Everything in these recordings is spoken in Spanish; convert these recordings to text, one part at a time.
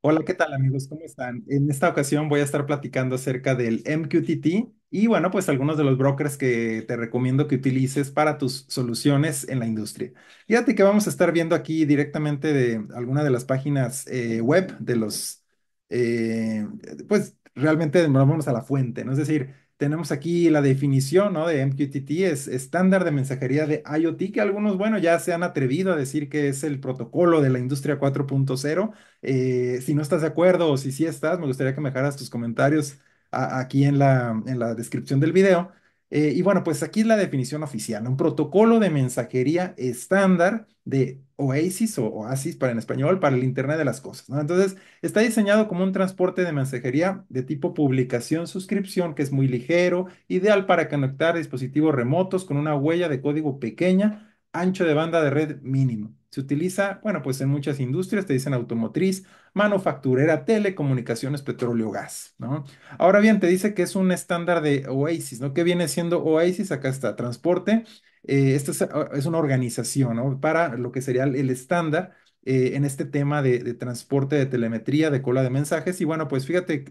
Hola, ¿qué tal amigos? ¿Cómo están? En esta ocasión voy a estar platicando acerca del MQTT y bueno, pues algunos de los brokers que te recomiendo que utilices para tus soluciones en la industria. Fíjate que vamos a estar viendo aquí directamente de alguna de las páginas eh, web de los, eh, pues realmente vamos a la fuente, ¿no? Es decir, tenemos aquí la definición, ¿no? De MQTT es estándar de mensajería de IoT, que algunos, bueno, ya se han atrevido a decir que es el protocolo de la industria 4.0. Eh, si no estás de acuerdo o si sí estás, me gustaría que me dejaras tus comentarios aquí en la, en la descripción del video. Eh, y bueno, pues aquí es la definición oficial, un protocolo de mensajería estándar de Oasis o Oasis para en español, para el Internet de las Cosas, Entonces, está diseñado como un transporte de mensajería de tipo publicación-suscripción, que es muy ligero, ideal para conectar dispositivos remotos con una huella de código pequeña ancho de banda de red mínimo. Se utiliza, bueno, pues en muchas industrias, te dicen automotriz, manufacturera, telecomunicaciones, petróleo, gas, ¿no? Ahora bien, te dice que es un estándar de OASIS, ¿no? ¿Qué viene siendo OASIS? Acá está, transporte. Eh, esta ah, es, una organización, ¿no? Para lo que sería el, estándar eh, en este tema de, de transporte, de telemetría, de cola de mensajes. Y bueno, pues fíjate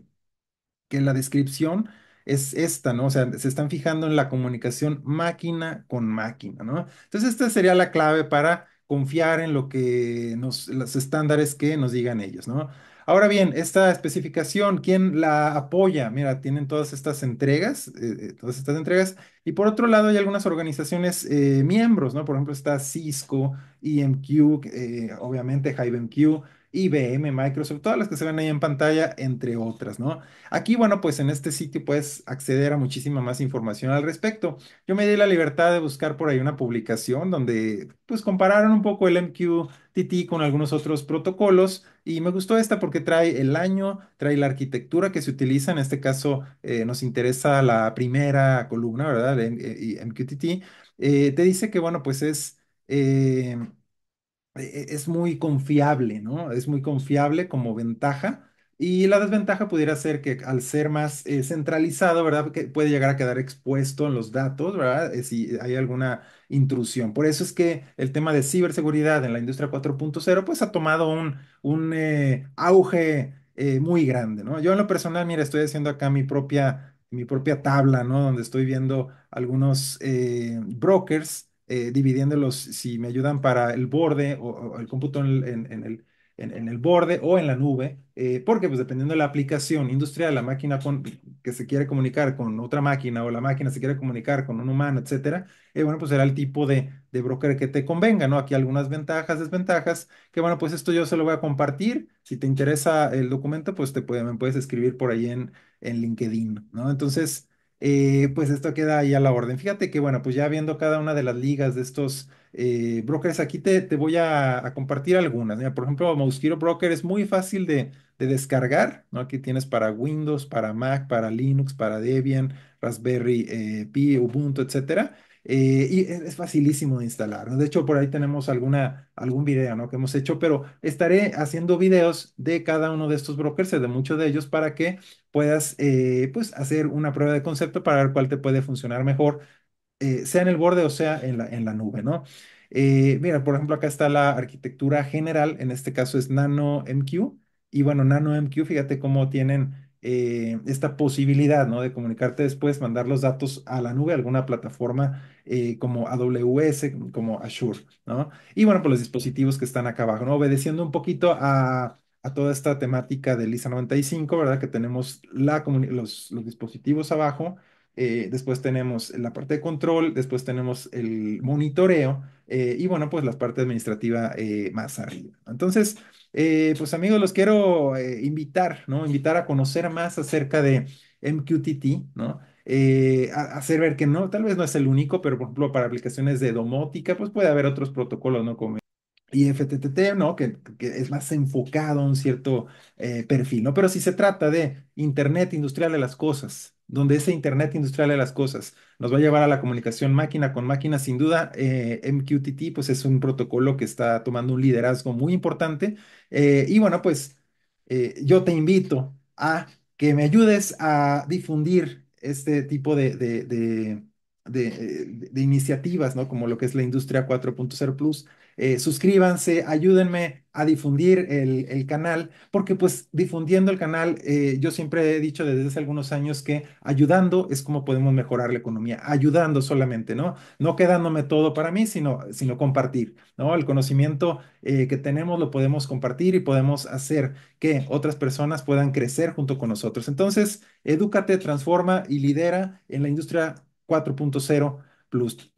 que la descripción es esta, ¿no? O sea, se están fijando en la comunicación máquina con máquina, ¿no? Entonces, esta sería la clave para confiar en lo que los estándares que nos digan ellos, ¿no? Ahora bien, esta especificación, ¿quién la apoya? Mira, tienen todas estas entregas, eh, eh, todas estas entregas. Y por otro lado, hay algunas organizaciones eh, miembros, ¿no? Por ejemplo, está Cisco, EMQ, obviamente HiveMQ, IBM, Microsoft, todas las que se ven ahí en pantalla, entre otras, ¿no? Aquí, bueno, pues en este sitio puedes acceder a muchísima más información al respecto. Yo me di la libertad de buscar por ahí una publicación donde, pues, compararon un poco el MQTT con algunos otros protocolos y me gustó esta porque trae el año, trae la arquitectura que se utiliza, en este caso eh, nos interesa la primera columna, ¿verdad? MQTT. Eh, eh, te dice que, bueno, pues es... E-, e-, es muy confiable, ¿no? Es muy confiable como ventaja. Y la desventaja pudiera ser que al ser más eh, centralizado, ¿verdad? Que puede llegar a quedar expuesto en los datos, ¿verdad? Eh, si hay alguna intrusión. Por eso es que el tema de ciberseguridad en la industria 4.0, pues ha tomado un, eh, auge muy grande, ¿no? Yo en lo personal, mira, estoy haciendo acá mi propia, mi propia tabla, ¿no? Donde estoy viendo algunos brokers eh, dividiéndolos si me ayudan para el borde o, el cómputo en, en, el, en, el borde o en la nube, eh, porque pues dependiendo de la aplicación industrial, la máquina con, que se quiere comunicar con otra máquina o la máquina se quiere comunicar con un humano, etcétera, eh, bueno, pues será el tipo de, de, broker que te convenga, ¿no? Aquí algunas ventajas, desventajas, que bueno, pues esto yo se lo voy a compartir. Si te interesa el documento, pues te me puedes escribir por ahí en, en LinkedIn, ¿no? Entonces, eh, pues esto queda ahí a la orden. Fíjate que, bueno, pues ya viendo cada una de las ligas de estos eh, brokers, aquí te, te voy a, compartir algunas. por ejemplo, Mosquito Broker es muy fácil de, de, descargar, ¿no? Aquí tienes para Windows, para Mac, para Linux, para Debian, Raspberry eh, Pi, Ubuntu, etcétera. Eh, y es, facilísimo de instalar, De hecho, por ahí tenemos alguna, algún video, ¿no? Que hemos hecho, pero estaré haciendo videos de cada uno de estos brokers, de muchos de ellos, para que puedas, eh, pues, hacer una prueba de concepto para ver cuál te puede funcionar mejor, eh, sea en el borde o sea en la, en la nube, ¿no? mira, por ejemplo, acá está la arquitectura general, en este caso es NanoMQ, y bueno, NanoMQ, fíjate cómo tienen eh, esta posibilidad ¿no? de comunicarte después, mandar los datos a la nube, a alguna plataforma eh, como AWS, como Azure, ¿no? Y bueno, por pues los dispositivos que están acá abajo, ¿no? Obedeciendo un poquito a, toda esta temática de Lisa 95, ¿verdad? Que tenemos los dispositivos abajo, eh, después tenemos la parte de control, después tenemos el monitoreo eh, y bueno, pues la parte administrativa eh, más arriba. Entonces, pues amigos, los quiero invitar, ¿no? Invitar a conocer más acerca de MQTT, ¿no? hacer ver que no, tal vez no es el único, pero por ejemplo para aplicaciones de domótica, pues puede haber otros protocolos, ¿no? Como IFTTT, ¿no? Que, es más enfocado a un cierto perfil, ¿no? Pero si se trata de Internet Industrial de las Cosas, donde ese Internet Industrial de las Cosas nos va a llevar a la comunicación máquina con máquina. Sin duda, eh, MQTT pues, es un protocolo que está tomando un liderazgo muy importante. Eh, y bueno, pues eh, yo te invito a que me ayudes a difundir este tipo de eh, de, iniciativas, ¿no? Como lo que es la industria 4.0 Plus. Eh, suscríbanse, ayúdenme a difundir el, canal, porque pues difundiendo el canal, eh, yo siempre he dicho desde hace algunos años que ayudando es como podemos mejorar la economía, ayudando solamente, ¿no? No quedándome todo para mí, sino, sino compartir, ¿no? El conocimiento que tenemos lo podemos compartir y podemos hacer que otras personas puedan crecer junto con nosotros. Entonces, edúcate, transforma y lidera en la industria 4.0 Plus